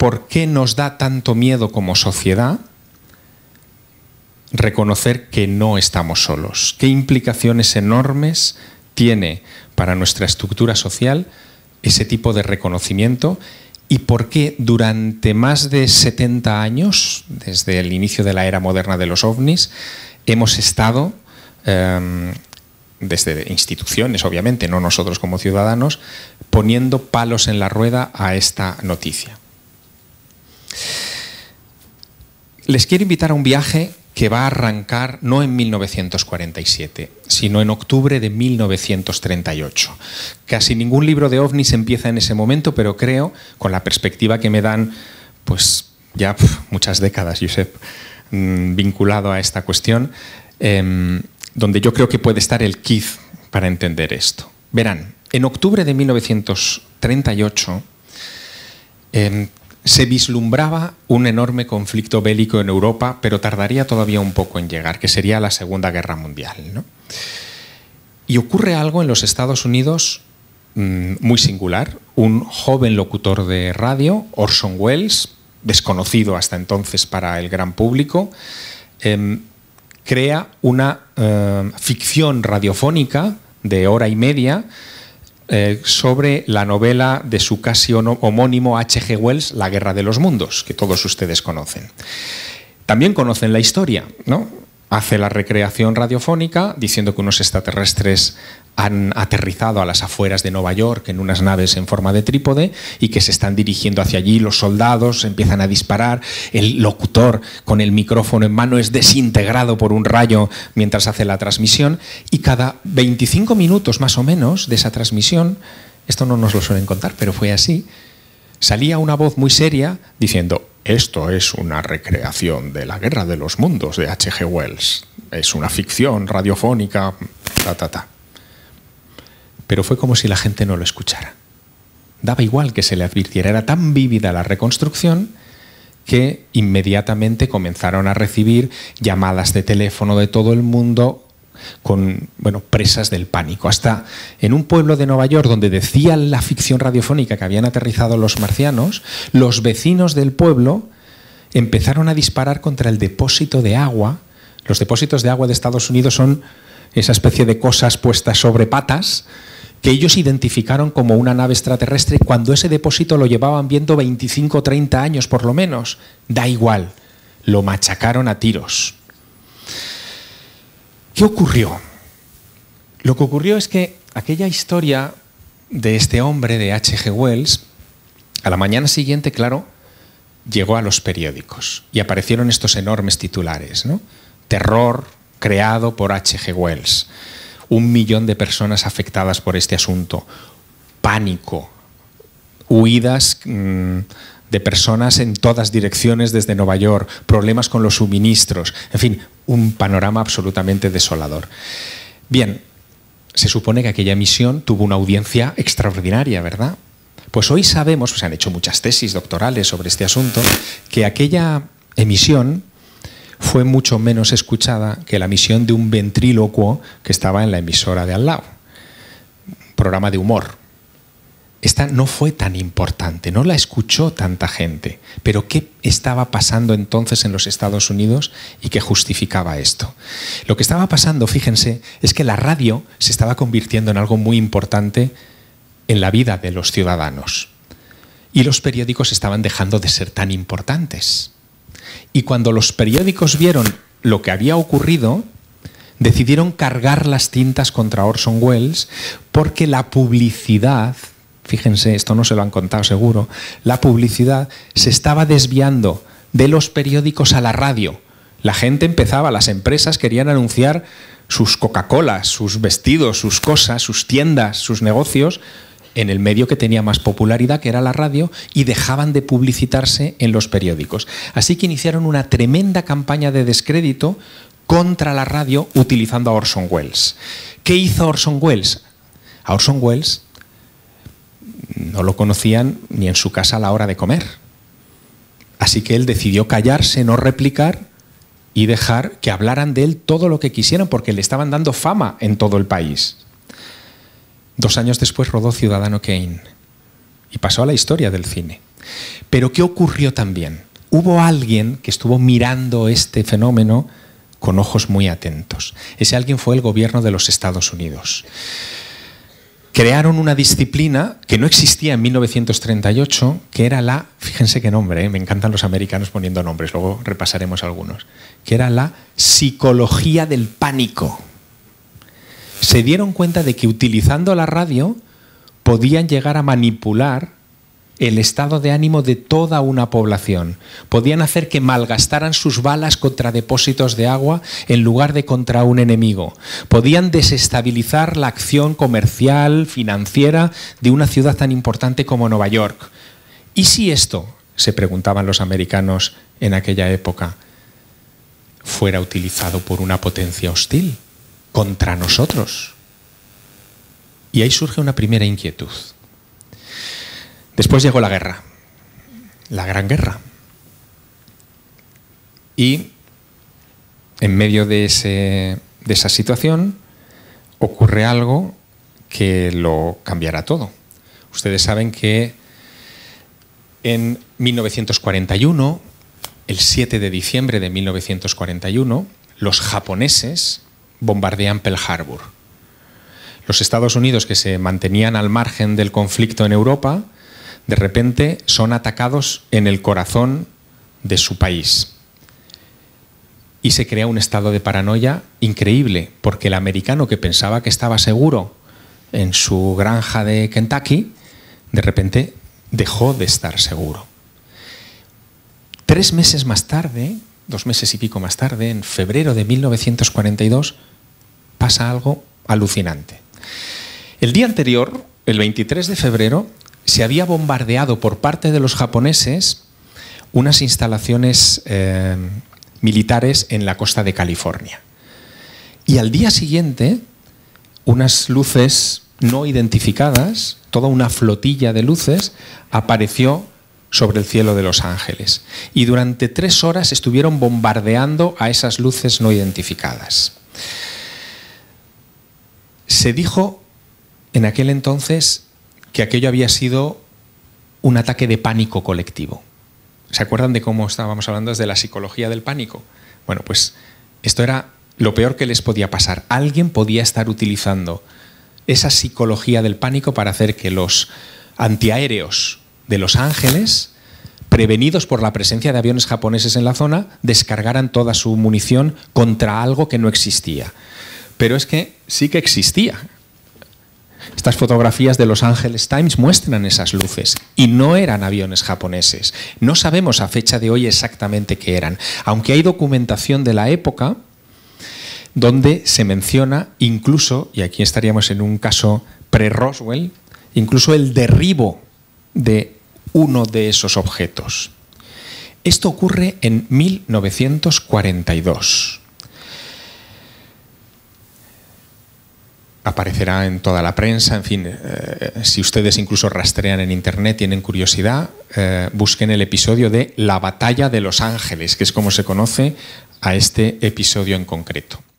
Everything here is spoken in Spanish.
por qué nos da tanto miedo como sociedad reconocer que no estamos solos, qué implicaciones enormes tiene para nuestra estructura social ese tipo de reconocimiento y por qué durante más de 70 años, desde el inicio de la era moderna de los ovnis, hemos estado, em, desde instituciones obviamente, no nosotros como ciudadanos, poniendo palos en la rueda a esta noticia. Les quiero invitar a un viaje que va a arrancar no en 1947, sino en octubre de 1938. Casi ningún libro de ovnis empieza en ese momento, pero creo, con la perspectiva que me dan, pues ya muchas décadas, Josep, mm, vinculado a esta cuestión, em, donde yo creo que puede estar el kit para entender esto. Verán, en octubre de 1938, se vislumbraba un enorme conflicto bélico en Europa, pero tardaría todavía un poco en llegar, que sería la Segunda Guerra Mundial. Y ocurre algo en los Estados Unidos mm, muy singular. Un joven locutor de radio, Orson Welles, desconocido hasta entonces para el gran público, em, crea una eh, ficción radiofónica de hora y media eh, sobre la novela de su casi homónimo H.G. Wells, La Guerra de los Mundos, que todos ustedes conocen. También conocen la historia, ¿no? Hace la recreación radiofónica diciendo que unos extraterrestres han aterrizado a las afueras de Nueva York en unas naves en forma de trípode y que se están dirigiendo hacia allí. Los soldados empiezan a disparar. El locutor con el micrófono en mano es desintegrado por un rayo mientras hace la transmisión y cada 25 minutos más o menos de esa transmisión, esto no nos lo suelen contar, pero fue así, salía una voz muy seria diciendo, esto es una recreación de la Guerra de los Mundos de H.G. Wells. Es una ficción radiofónica, ta, ta, ta pero fue como si la gente no lo escuchara. Daba igual que se le advirtiera, era tan vívida la reconstrucción que inmediatamente comenzaron a recibir llamadas de teléfono de todo el mundo con bueno, presas del pánico. Hasta en un pueblo de Nueva York donde decía la ficción radiofónica que habían aterrizado los marcianos, los vecinos del pueblo empezaron a disparar contra el depósito de agua. Los depósitos de agua de Estados Unidos son esa especie de cosas puestas sobre patas que ellos identificaron como una nave extraterrestre cuando ese depósito lo llevaban viendo 25 o 30 años por lo menos. Da igual, lo machacaron a tiros. ¿Qué ocurrió? Lo que ocurrió es que aquella historia de este hombre, de H.G. Wells, a la mañana siguiente, claro, llegó a los periódicos y aparecieron estos enormes titulares, ¿no? Terror creado por H.G. Wells un millón de personas afectadas por este asunto, pánico, huidas mm, de personas en todas direcciones desde Nueva York, problemas con los suministros, en fin, un panorama absolutamente desolador. Bien, se supone que aquella emisión tuvo una audiencia extraordinaria, ¿verdad? Pues hoy sabemos, pues se han hecho muchas tesis doctorales sobre este asunto, que aquella emisión fue mucho menos escuchada que la misión de un ventrílocuo que estaba en la emisora de al lado. programa de humor. Esta no fue tan importante, no la escuchó tanta gente. Pero ¿qué estaba pasando entonces en los Estados Unidos y qué justificaba esto? Lo que estaba pasando, fíjense, es que la radio se estaba convirtiendo en algo muy importante en la vida de los ciudadanos. Y los periódicos estaban dejando de ser tan importantes. Y cuando los periódicos vieron lo que había ocurrido, decidieron cargar las tintas contra Orson Welles porque la publicidad, fíjense, esto no se lo han contado seguro, la publicidad se estaba desviando de los periódicos a la radio. La gente empezaba, las empresas querían anunciar sus Coca-Colas, sus vestidos, sus cosas, sus tiendas, sus negocios en el medio que tenía más popularidad, que era la radio, y dejaban de publicitarse en los periódicos. Así que iniciaron una tremenda campaña de descrédito contra la radio utilizando a Orson Welles. ¿Qué hizo Orson Welles? A Orson Welles no lo conocían ni en su casa a la hora de comer. Así que él decidió callarse, no replicar y dejar que hablaran de él todo lo que quisieran porque le estaban dando fama en todo el país. Dos años después rodó Ciudadano Kane y pasó a la historia del cine. Pero ¿qué ocurrió también? Hubo alguien que estuvo mirando este fenómeno con ojos muy atentos. Ese alguien fue el gobierno de los Estados Unidos. Crearon una disciplina que no existía en 1938, que era la, fíjense qué nombre, ¿eh? me encantan los americanos poniendo nombres, luego repasaremos algunos, que era la psicología del pánico se dieron cuenta de que utilizando la radio podían llegar a manipular el estado de ánimo de toda una población. Podían hacer que malgastaran sus balas contra depósitos de agua en lugar de contra un enemigo. Podían desestabilizar la acción comercial, financiera de una ciudad tan importante como Nueva York. ¿Y si esto, se preguntaban los americanos en aquella época, fuera utilizado por una potencia hostil? contra nosotros. Y ahí surge una primera inquietud. Después llegó la guerra, la Gran Guerra. Y en medio de, esa situación ocurre algo que lo cambiará todo. Ustedes saben que en 1941, el 7 de diciembre de 1941, los japoneses bombardean Pearl Harbor. Los Estados Unidos, que se mantenían al margen del conflicto en Europa, de repente son atacados en el corazón de su país. Y se crea un estado de paranoia increíble, porque el americano que pensaba que estaba seguro en su granja de Kentucky, de repente dejó de estar seguro. Tres meses más tarde, dos meses y pico más tarde, en febrero de 1942, pasa algo alucinante. El día anterior, el 23 de febrero, se había bombardeado por parte de los japoneses unas instalaciones eh, militares en la costa de California. Y al día siguiente, unas luces no identificadas, toda una flotilla de luces, apareció sobre el cielo de Los Ángeles. Y durante tres horas estuvieron bombardeando a esas luces no identificadas. Se dijo en aquel entonces que aquello había sido un ataque de pánico colectivo. ¿Se acuerdan de cómo estábamos hablando desde la psicología del pánico? Bueno, pues esto era lo peor que les podía pasar. Alguien podía estar utilizando esa psicología del pánico para hacer que los antiaéreos de Los Ángeles, prevenidos por la presencia de aviones japoneses en la zona, descargaran toda su munición contra algo que no existía. Pero es que sí que existía. Estas fotografías de Los Angeles Times muestran esas luces y no eran aviones japoneses. No sabemos a fecha de hoy exactamente qué eran, aunque hay documentación de la época donde se menciona incluso, y aquí estaríamos en un caso pre-Roswell, incluso el derribo de uno de esos objetos. Esto ocurre en 1942. aparecerá en toda la prensa, en fin, eh, si ustedes incluso rastrean en internet, tienen curiosidad, eh, busquen el episodio de La batalla de Los Ángeles, que es como se conoce a este episodio en concreto.